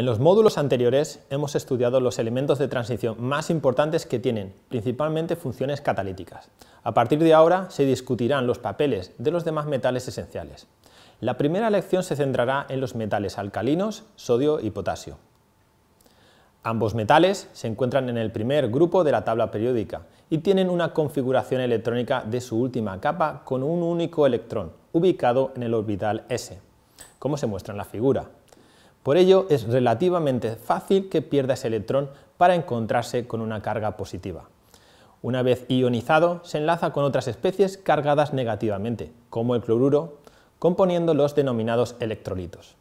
En los módulos anteriores hemos estudiado los elementos de transición más importantes que tienen, principalmente funciones catalíticas. A partir de ahora se discutirán los papeles de los demás metales esenciales. La primera lección se centrará en los metales alcalinos, sodio y potasio. Ambos metales se encuentran en el primer grupo de la tabla periódica y tienen una configuración electrónica de su última capa con un único electrón, ubicado en el orbital S, como se muestra en la figura. Por ello, es relativamente fácil que pierda ese electrón para encontrarse con una carga positiva. Una vez ionizado, se enlaza con otras especies cargadas negativamente, como el cloruro, componiendo los denominados electrolitos.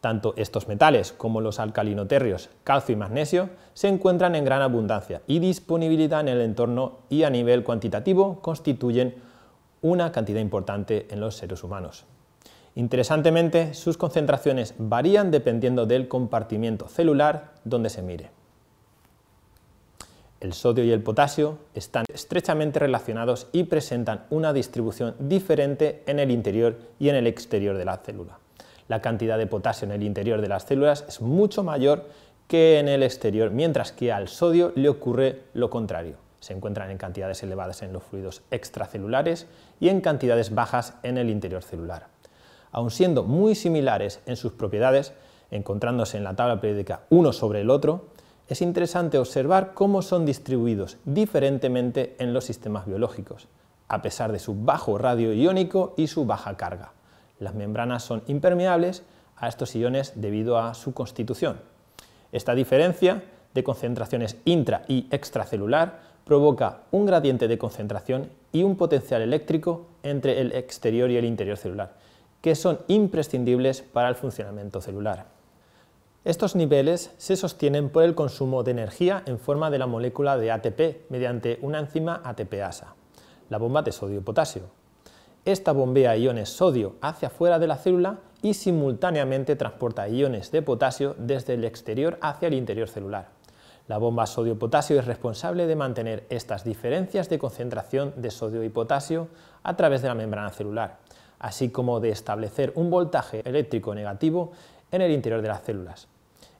Tanto estos metales como los alcalinoterrios, calcio y magnesio, se encuentran en gran abundancia y disponibilidad en el entorno y a nivel cuantitativo constituyen una cantidad importante en los seres humanos. Interesantemente, sus concentraciones varían dependiendo del compartimiento celular donde se mire. El sodio y el potasio están estrechamente relacionados y presentan una distribución diferente en el interior y en el exterior de la célula. La cantidad de potasio en el interior de las células es mucho mayor que en el exterior, mientras que al sodio le ocurre lo contrario. Se encuentran en cantidades elevadas en los fluidos extracelulares y en cantidades bajas en el interior celular aun siendo muy similares en sus propiedades, encontrándose en la tabla periódica uno sobre el otro, es interesante observar cómo son distribuidos diferentemente en los sistemas biológicos, a pesar de su bajo radio iónico y su baja carga. Las membranas son impermeables a estos iones debido a su constitución. Esta diferencia de concentraciones intra y extracelular provoca un gradiente de concentración y un potencial eléctrico entre el exterior y el interior celular, que son imprescindibles para el funcionamiento celular. Estos niveles se sostienen por el consumo de energía en forma de la molécula de ATP mediante una enzima ATPasa, la bomba de sodio-potasio. Esta bombea iones sodio hacia fuera de la célula y simultáneamente transporta iones de potasio desde el exterior hacia el interior celular. La bomba sodio-potasio es responsable de mantener estas diferencias de concentración de sodio y potasio a través de la membrana celular así como de establecer un voltaje eléctrico negativo en el interior de las células.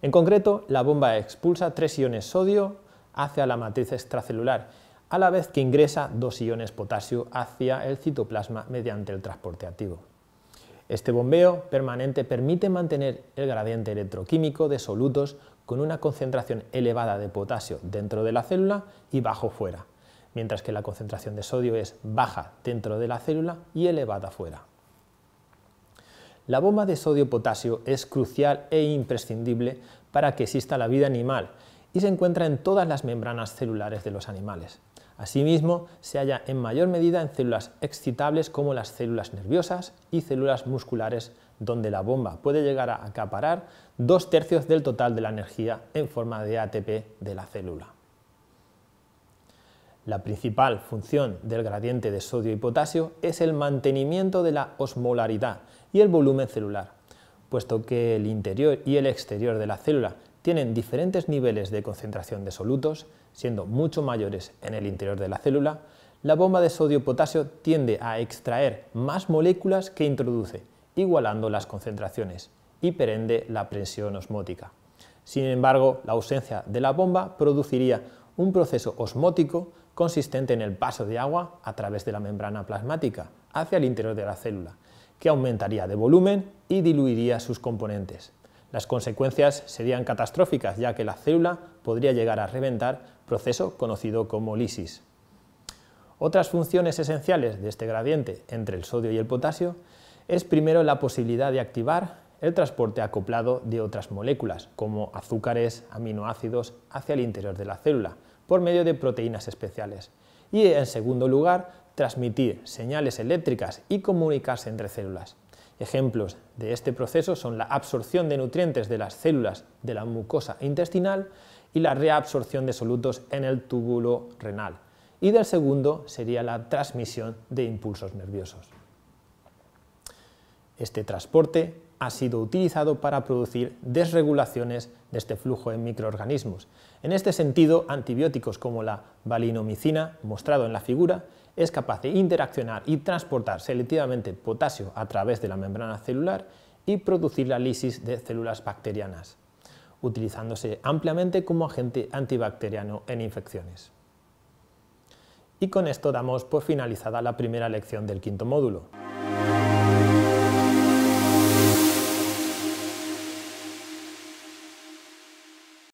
En concreto, la bomba expulsa tres iones sodio hacia la matriz extracelular, a la vez que ingresa dos iones potasio hacia el citoplasma mediante el transporte activo. Este bombeo permanente permite mantener el gradiente electroquímico de solutos con una concentración elevada de potasio dentro de la célula y bajo fuera, mientras que la concentración de sodio es baja dentro de la célula y elevada fuera. La bomba de sodio-potasio es crucial e imprescindible para que exista la vida animal y se encuentra en todas las membranas celulares de los animales. Asimismo, se halla en mayor medida en células excitables como las células nerviosas y células musculares, donde la bomba puede llegar a acaparar dos tercios del total de la energía en forma de ATP de la célula. La principal función del gradiente de sodio y potasio es el mantenimiento de la osmolaridad y el volumen celular. Puesto que el interior y el exterior de la célula tienen diferentes niveles de concentración de solutos, siendo mucho mayores en el interior de la célula, la bomba de sodio-potasio tiende a extraer más moléculas que introduce, igualando las concentraciones y perende la presión osmótica. Sin embargo, la ausencia de la bomba produciría un proceso osmótico consistente en el paso de agua a través de la membrana plasmática hacia el interior de la célula, que aumentaría de volumen y diluiría sus componentes. Las consecuencias serían catastróficas, ya que la célula podría llegar a reventar, proceso conocido como lisis. Otras funciones esenciales de este gradiente entre el sodio y el potasio es primero la posibilidad de activar el transporte acoplado de otras moléculas, como azúcares, aminoácidos, hacia el interior de la célula, por medio de proteínas especiales. Y en segundo lugar, transmitir señales eléctricas y comunicarse entre células. Ejemplos de este proceso son la absorción de nutrientes de las células de la mucosa intestinal y la reabsorción de solutos en el túbulo renal. Y del segundo sería la transmisión de impulsos nerviosos. Este transporte ha sido utilizado para producir desregulaciones de este flujo en microorganismos. En este sentido, antibióticos como la valinomicina, mostrado en la figura, es capaz de interaccionar y transportar selectivamente potasio a través de la membrana celular y producir la lisis de células bacterianas, utilizándose ampliamente como agente antibacteriano en infecciones. Y con esto damos por finalizada la primera lección del quinto módulo.